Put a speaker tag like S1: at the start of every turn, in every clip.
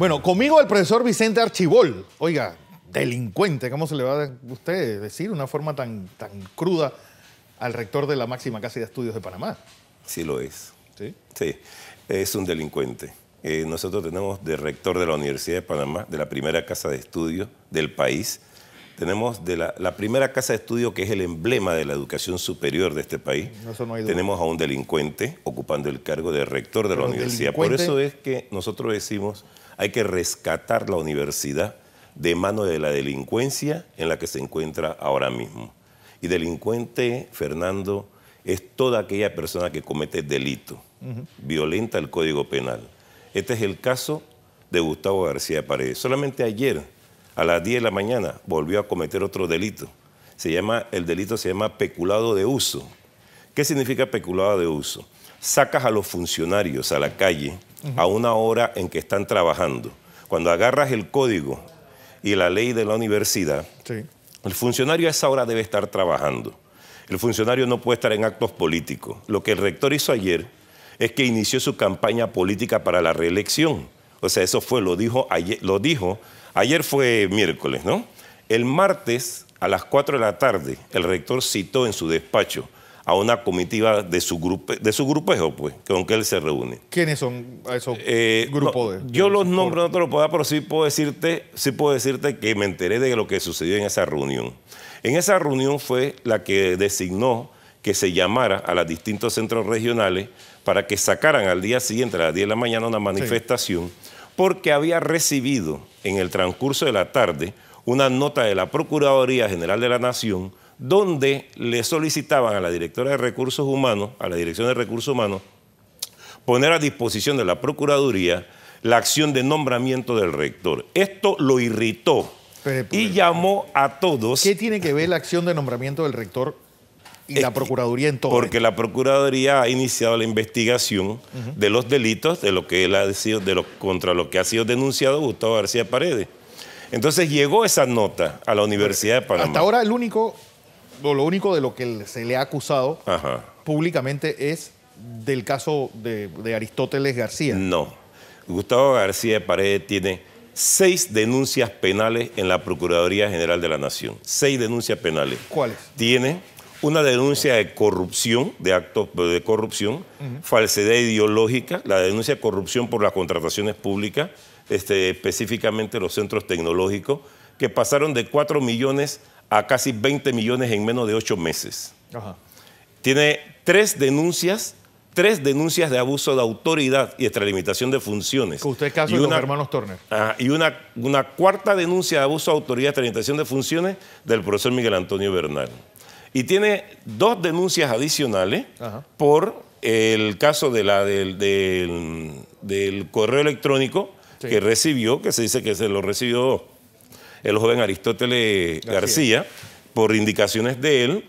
S1: Bueno, conmigo el profesor Vicente Archibol. Oiga, delincuente, ¿cómo se le va a usted decir una forma tan, tan cruda al rector de la máxima casa de estudios de Panamá?
S2: Sí lo es. ¿Sí? Sí, es un delincuente. Eh, nosotros tenemos de rector de la Universidad de Panamá, de la primera casa de estudios del país, tenemos de la, primera casa de estudio que es el emblema de la educación superior de este país. tenemos a un delincuente ocupando el cargo de rector de la universidad. Por eso es que nosotros decimos hay que rescatar la universidad de mano de la delincuencia en la que se encuentra ahora mismo. Y delincuente, Fernando, es toda aquella persona que comete delito, violenta el Código Penal. Este es el caso de Gustavo García Paredes. Solamente ayer, a las 10 de la mañana, volvió a cometer otro delito. Se llama, el delito se llama peculado de uso, ¿Qué significa peculado de uso? Sacas a los funcionarios a la calle a una hora en que están trabajando. Cuando agarras el código y la ley de la universidad, el funcionario a esa hora debe estar trabajando. El funcionario no puede estar en actos políticos. Lo que el rector hizo ayer es que inició su campaña política para la reelección. O sea, eso fue, lo dijo ayer, lo dijo, ayer fue miércoles, ¿no? El martes a las 4 de la tarde, el rector citó en su despacho a una comitiva de su, grupo de su grupejo, pues, con que él se reúne.
S1: ¿Quiénes son esos eh, grupos?
S2: yo los nombres no te lo puedo dar, pero sí puedo, decirte, sí puedo decirte que me enteré de lo que sucedió en esa reunión. En esa reunión fue la que designó que se llamara a los distintos centros regionales para que sacaran al día siguiente, a las 10 de la mañana, una manifestación, porque había recibido en el transcurso de la tarde una nota de la Procuraduría General de la Nación donde le solicitaban a la directora de recursos humanos, a la dirección de recursos humanos, poner a disposición de la Procuraduría la acción de nombramiento del rector. Esto lo irritó y llamó a todos.
S1: ¿Qué tiene que ver la acción de nombramiento del rector y la eh, Procuraduría en Porque
S2: la Procuraduría ha iniciado la investigación de los delitos de lo que él ha de los, contra lo que ha sido denunciado Gustavo García Paredes. Entonces llegó esa nota a la Universidad de Panamá. Hasta
S1: ahora el único lo único de lo que se le ha acusado públicamente es del caso de, Aristóteles García.
S2: No. Gustavo García de Paredes tiene seis denuncias penales en la Procuraduría General de la Nación. Seis denuncias penales. ¿Cuáles? Tiene una denuncia de corrupción, de actos de corrupción, falsedad ideológica, la denuncia de corrupción por las contrataciones públicas, este, específicamente los centros tecnológicos, que pasaron de 4 millones a casi 20 millones en menos de ocho meses. Tiene tres denuncias, tres denuncias de abuso de autoridad y extralimitación de funciones. usted caso de los hermanos Turner. y una, cuarta denuncia de abuso de autoridad y extralimitación de funciones del profesor Miguel Antonio Bernal. Y tiene dos denuncias adicionales por el caso del, correo electrónico que recibió, que se dice que se lo recibió el joven Aristóteles García, por indicaciones de él.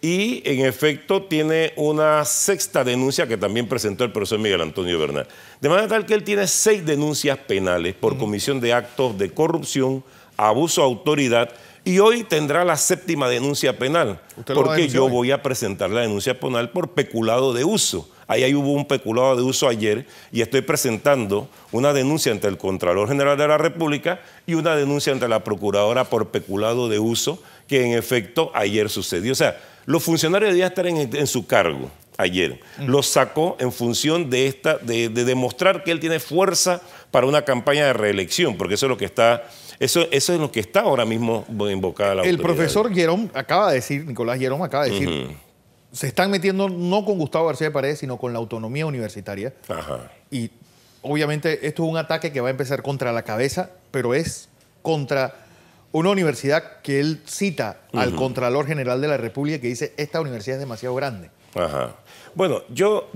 S2: Y en efecto tiene una sexta denuncia que también presentó el profesor Miguel Antonio Bernal. De manera tal que él tiene seis denuncias penales por comisión de actos de corrupción, abuso de autoridad, y hoy tendrá la séptima denuncia penal, porque yo voy a presentar la denuncia penal por peculado de uso. Ahí hubo un peculado de uso ayer y estoy presentando una denuncia ante el Contralor General de la República y una denuncia ante la Procuradora por peculado de uso que en efecto ayer sucedió. O sea, los funcionarios debían estar en su cargo ayer. lo sacó en función de, esta, de, demostrar que él tiene fuerza para una campaña de reelección, porque eso es lo que está eso, eso, es lo que está ahora mismo invocada la El profesor
S1: Gerón acaba de decir, Nicolás Gerón acaba de decir, se están metiendo no con Gustavo García de Paredes, sino con la autonomía universitaria. Y obviamente esto es un ataque que va a empezar contra la cabeza, pero es contra una universidad que él cita al Contralor General de la República que dice, esta universidad es demasiado grande.
S2: Ajá. Bueno, yo,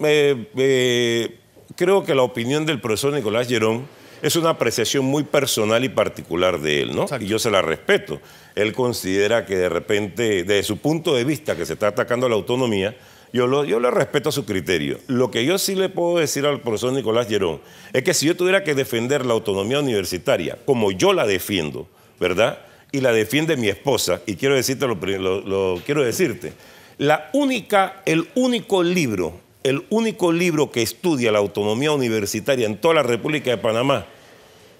S2: eh, eh, creo que la opinión del profesor Nicolás Llerón es una apreciación muy personal y particular de él, ¿no? Y yo se la respeto. Él considera que de repente, desde su punto de vista, que se está atacando la autonomía, yo, yo le respeto su criterio. Lo que yo sí le puedo decir al profesor Nicolás Llerón es que si yo tuviera que defender la autonomía universitaria, como yo la defiendo, ¿verdad? Y la defiende mi esposa, y quiero decirte lo, lo, lo quiero decirte la única, el único libro, el único libro que estudia la autonomía universitaria en toda la República de Panamá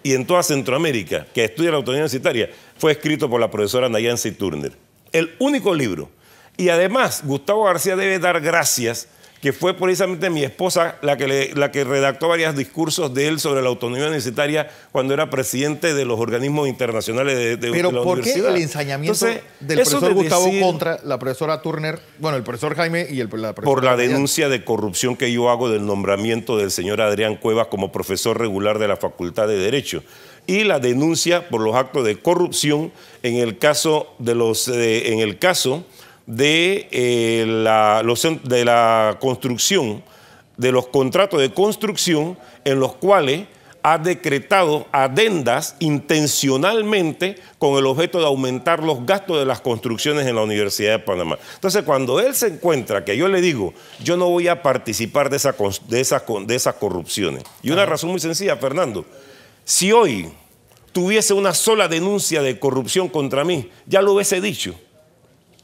S2: y en toda Centroamérica, que estudia la autonomía universitaria, fue escrito por la profesora Nayancy Turner. El único libro. Y además, Gustavo García debe dar gracias que fue precisamente mi esposa la que, la que redactó varios discursos de él sobre la autonomía universitaria cuando era presidente de los organismos internacionales de, de, Pero ¿por qué el
S1: ensañamiento del profesor Gustavo contra la profesora Turner, bueno, el profesor Jaime y el la profesora Por la denuncia
S2: de corrupción que yo hago del nombramiento del señor Adrián Cuevas como profesor regular de la Facultad de Derecho y la denuncia por los actos de corrupción en el caso de los en el caso de, eh, la, los, de la construcción, de los contratos de construcción en los cuales ha decretado adendas intencionalmente con el objeto de aumentar los gastos de las construcciones en la Universidad de Panamá. Entonces, cuando él se encuentra, que yo le digo, yo no voy a participar de, esa, de, esas, de esas corrupciones. Y una razón muy sencilla, Fernando. Si hoy tuviese una sola denuncia de corrupción contra mí, ya lo hubiese dicho.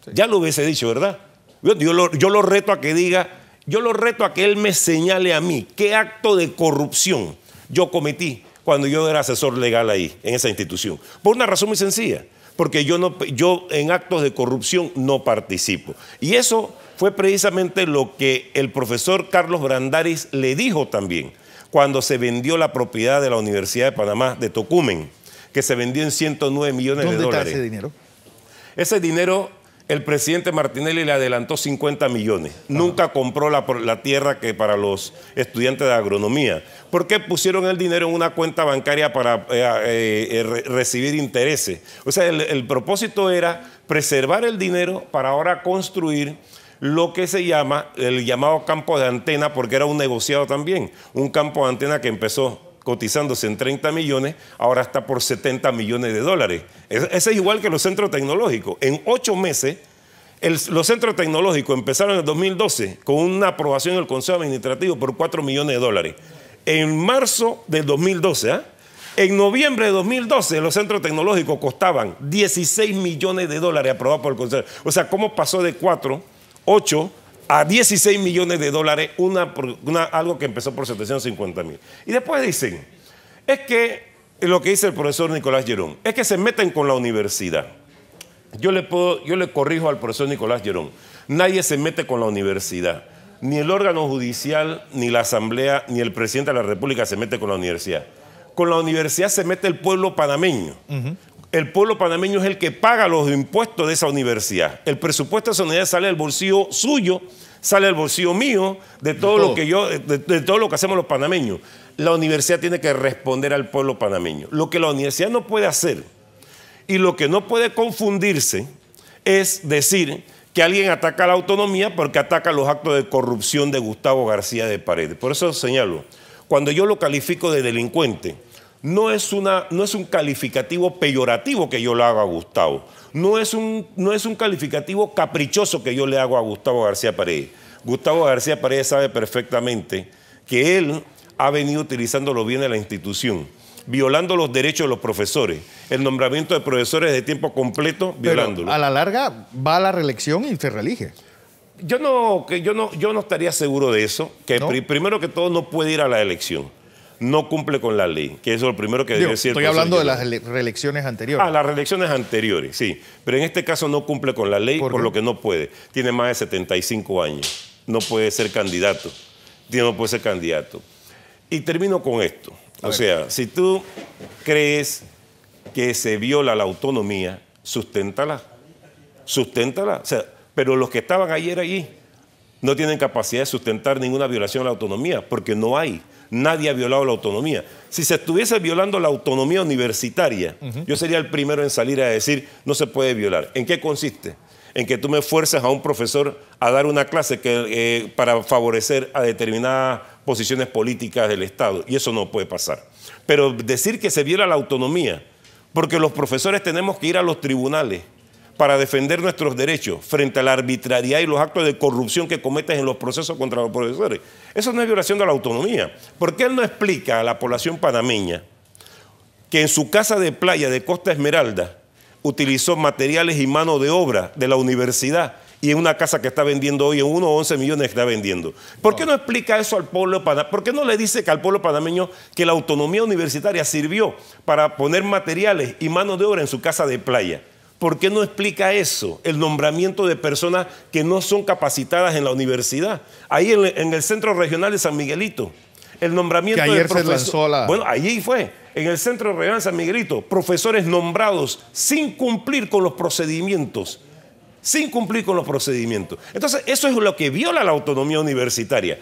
S2: Este, ya lo hubiese dicho, ¿verdad? Yo, lo, reto a que diga, yo lo reto a que él me señale a mí qué acto de corrupción yo cometí cuando yo era asesor legal ahí, en esa institución. Por una razón muy sencilla, porque yo, no, yo en actos de corrupción no participo. Y eso fue precisamente lo que el profesor Carlos Brandaris le dijo también cuando se vendió la propiedad de la Universidad de Panamá de Tocumen, que se vendió en 109 millones de dólares. ¿Dónde está ese dinero? Ese dinero el presidente Martinelli le adelantó 50 millones. Nunca compró la, tierra que para los estudiantes de agronomía. ¿Por qué pusieron el dinero en una cuenta bancaria para eh, eh, eh, recibir intereses? O sea, el propósito era preservar el dinero para ahora construir lo que se llama el llamado campo de antena, porque era un negociado también, un campo de antena que empezó cotizándose en 30 millones, ahora está por 70 millones de dólares. Ese es igual que los centros tecnológicos. En ocho meses, los centros tecnológicos empezaron en el 2012 con una aprobación del Consejo Administrativo por 4 millones de dólares. En marzo del 2012, ¿ah? en noviembre de 2012, los centros tecnológicos costaban 16 millones de dólares aprobados por el Consejo. O sea, ¿cómo pasó de 4, 8 a 16 millones de dólares algo que empezó por 750 mil. Y después dicen, es que lo que dice el profesor Nicolás Jerón, es que se meten con la universidad. Yo le, puedo, yo le corrijo al profesor Nicolás Jerón, nadie se mete con la universidad. Ni el órgano judicial, ni la asamblea, ni el presidente de la República se mete con la universidad. Con la universidad se mete el pueblo panameño. El pueblo panameño es el que paga los impuestos de esa universidad. El presupuesto de esa universidad sale del bolsillo suyo, sale del bolsillo mío, de todo, lo que yo, de todo lo que hacemos los panameños. La universidad tiene que responder al pueblo panameño. Lo que la universidad no puede hacer y lo que no puede confundirse es decir que alguien ataca la autonomía porque ataca los actos de corrupción de Gustavo García de Paredes. Por eso señalo, cuando yo lo califico de delincuente, no es, una, no es un calificativo peyorativo que yo le hago a Gustavo. No es, un, no es un calificativo caprichoso que yo le hago a Gustavo García Paredes. Gustavo García Paredes sabe perfectamente que él ha venido utilizando los bienes de la institución, violando los derechos de los profesores, el nombramiento de profesores de tiempo completo, violándolo. a
S1: la larga va a la reelección y se reelige. Yo no, yo no, yo
S2: no estaría seguro de eso, que primero que todo no puede ir a la elección no cumple con la ley, que eso es lo primero que debe decir. Estoy hablando de las
S1: reelecciones anteriores.
S2: Ah, las reelecciones anteriores, sí. Pero en este caso no cumple con la ley, por, lo que no puede. Tiene más de 75 años, no puede ser candidato. No puede ser candidato. Y termino con esto. o sea, si tú crees que se viola la autonomía, susténtala. Susténtala. O sea, pero los que estaban ayer allí no tienen capacidad de sustentar ninguna violación a la autonomía, porque no hay nadie ha violado la autonomía. Si se estuviese violando la autonomía universitaria, yo sería el primero en salir a decir, no se puede violar. ¿En qué consiste? En que tú me fuerzas a un profesor a dar una clase que, eh, para favorecer a determinadas posiciones políticas del Estado. Y eso no puede pasar. Pero decir que se viola la autonomía, porque los profesores tenemos que ir a los tribunales para defender nuestros derechos frente a la arbitrariedad y los actos de corrupción que cometes en los procesos contra los profesores. Eso no es violación de la autonomía. ¿Por qué él no explica a la población panameña que en su casa de playa de Costa Esmeralda utilizó materiales y mano de obra de la universidad y en una casa que está vendiendo hoy en 1 o 11 millones está vendiendo. ¿Por qué no explica eso al pueblo panameño? ¿Por qué no le dice al pueblo panameño que la autonomía universitaria sirvió para poner materiales y mano de obra en su casa de playa? ¿Por qué no explica eso? El nombramiento de personas que no son capacitadas en la universidad. Ahí en, el Centro Regional de San Miguelito. El nombramiento de profesores. Bueno, allí fue. En el Centro Regional de San Miguelito, profesores nombrados sin cumplir con los procedimientos. Sin cumplir con los procedimientos. Entonces, eso es lo que viola la autonomía universitaria.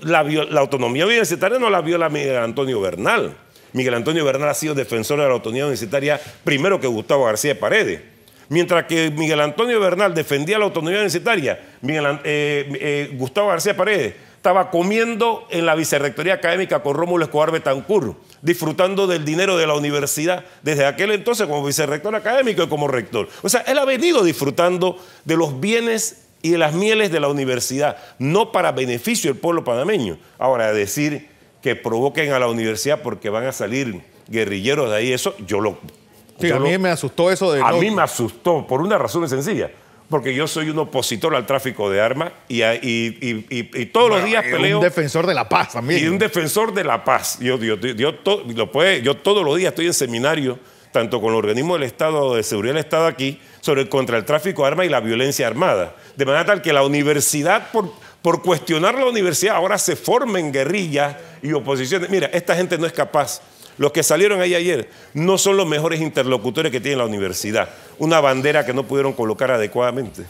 S2: la, la autonomía universitaria no la viola Miguel Antonio Bernal. Miguel Antonio Bernal ha sido defensor de la autonomía universitaria primero que Gustavo García Paredes. Mientras que Miguel Antonio Bernal defendía la autonomía universitaria, eh, eh, Gustavo García Paredes estaba comiendo en la vicerrectoría académica con Rómulo Escobar Betancur, disfrutando del dinero de la universidad desde aquel entonces como vicerrector académico y como rector. O sea, él ha venido disfrutando de los bienes y de las mieles de la universidad, no para beneficio del pueblo panameño. Ahora, decir que provoquen a la universidad porque van a salir guerrilleros de ahí, eso yo lo
S1: Sí, a mí me asustó eso de... A mí me
S2: asustó por una razón sencilla porque yo soy un opositor al tráfico de armas y, todos los días peleo. un
S1: defensor de la paz Y un
S2: defensor de la paz. Yo, lo yo todos los días estoy en seminario, tanto con el organismo del Estado, de seguridad del Estado aquí, sobre contra el tráfico de armas y la violencia armada. De manera tal que la universidad, por, por cuestionar la universidad, ahora se formen guerrillas y oposiciones. Mira, esta gente no es capaz los que salieron ahí ayer no son los mejores interlocutores que tiene la universidad. Una bandera que no pudieron colocar adecuadamente.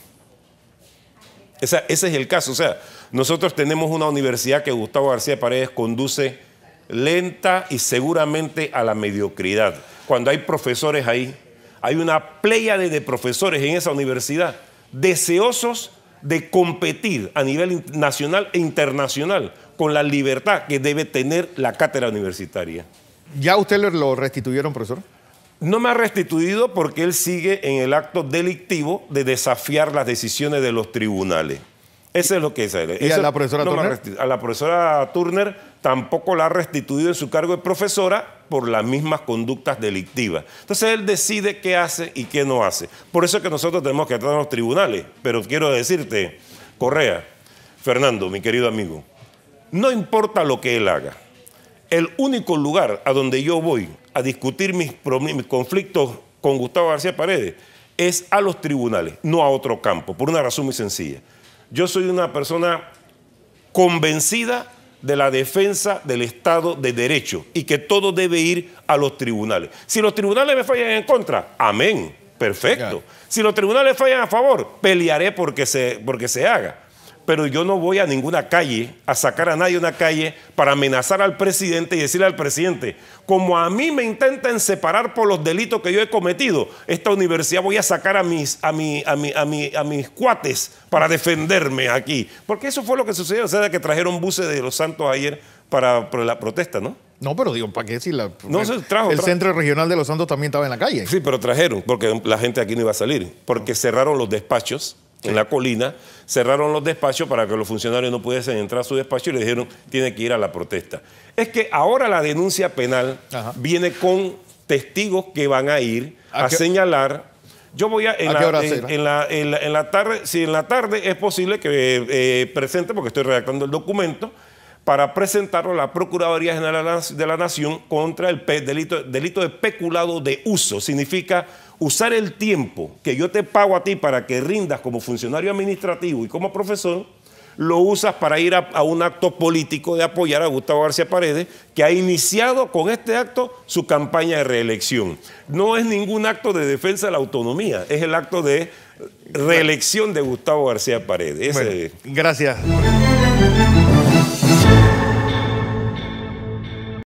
S2: ese es el caso. O sea, nosotros tenemos una universidad que Gustavo García Paredes conduce lenta y seguramente a la mediocridad. Cuando hay profesores ahí, hay una pléyade de profesores en esa universidad, deseosos de competir a nivel nacional e internacional con la libertad que debe tener la cátedra universitaria.
S1: ¿Ya usted lo restituyeron, profesor?
S2: No me ha restituido porque él sigue en el acto delictivo de desafiar las decisiones de los tribunales. Eso es lo que es. ¿Y a la profesora Turner? A la profesora Turner tampoco la ha restituido en su cargo de profesora por las mismas conductas delictivas. Entonces él decide qué hace y qué no hace. Por eso es que nosotros tenemos que entrar a los tribunales. Pero quiero decirte, Correa, Fernando, mi querido amigo, no importa lo que él haga el único lugar a donde yo voy a discutir mis, conflictos con Gustavo García Paredes es a los tribunales, no a otro campo, por una razón muy sencilla. Yo soy una persona convencida de la defensa del Estado de Derecho y que todo debe ir a los tribunales. Si los tribunales me fallan en contra, amén, perfecto. Si los tribunales fallan a favor, pelearé porque se, porque se haga pero yo no voy a ninguna calle, a sacar a nadie a una calle para amenazar al presidente y decirle al presidente, como a mí me intentan separar por los delitos que yo he cometido, esta universidad voy a sacar a mis, a mi, a a mis cuates para defenderme aquí. Porque eso fue lo que sucedió, o sea, que trajeron buses de Los Santos ayer para, la protesta, ¿no? No, pero digo, ¿para qué si la, no, el centro
S1: regional de Los Santos también estaba en la calle? Sí,
S2: pero trajeron, porque la gente aquí no iba a salir, porque cerraron los despachos en la colina, cerraron los despachos para que los funcionarios no pudiesen entrar a su despacho y le dijeron, tiene que ir a la protesta. Es que ahora la denuncia penal viene con testigos que van a ir a, señalar. Yo voy a, en, la, en, la, tarde, si en la tarde es posible que eh, presente, porque estoy redactando el documento, para presentarlo a la Procuraduría General de la Nación contra el delito, delito de peculado de uso. Significa usar el tiempo que yo te pago a ti para que rindas como funcionario administrativo y como profesor, lo usas para ir a, un acto político de apoyar a Gustavo García Paredes, que ha iniciado con este acto su campaña de reelección. No es ningún acto de defensa de la autonomía, es el acto de reelección de Gustavo García Paredes.
S1: gracias.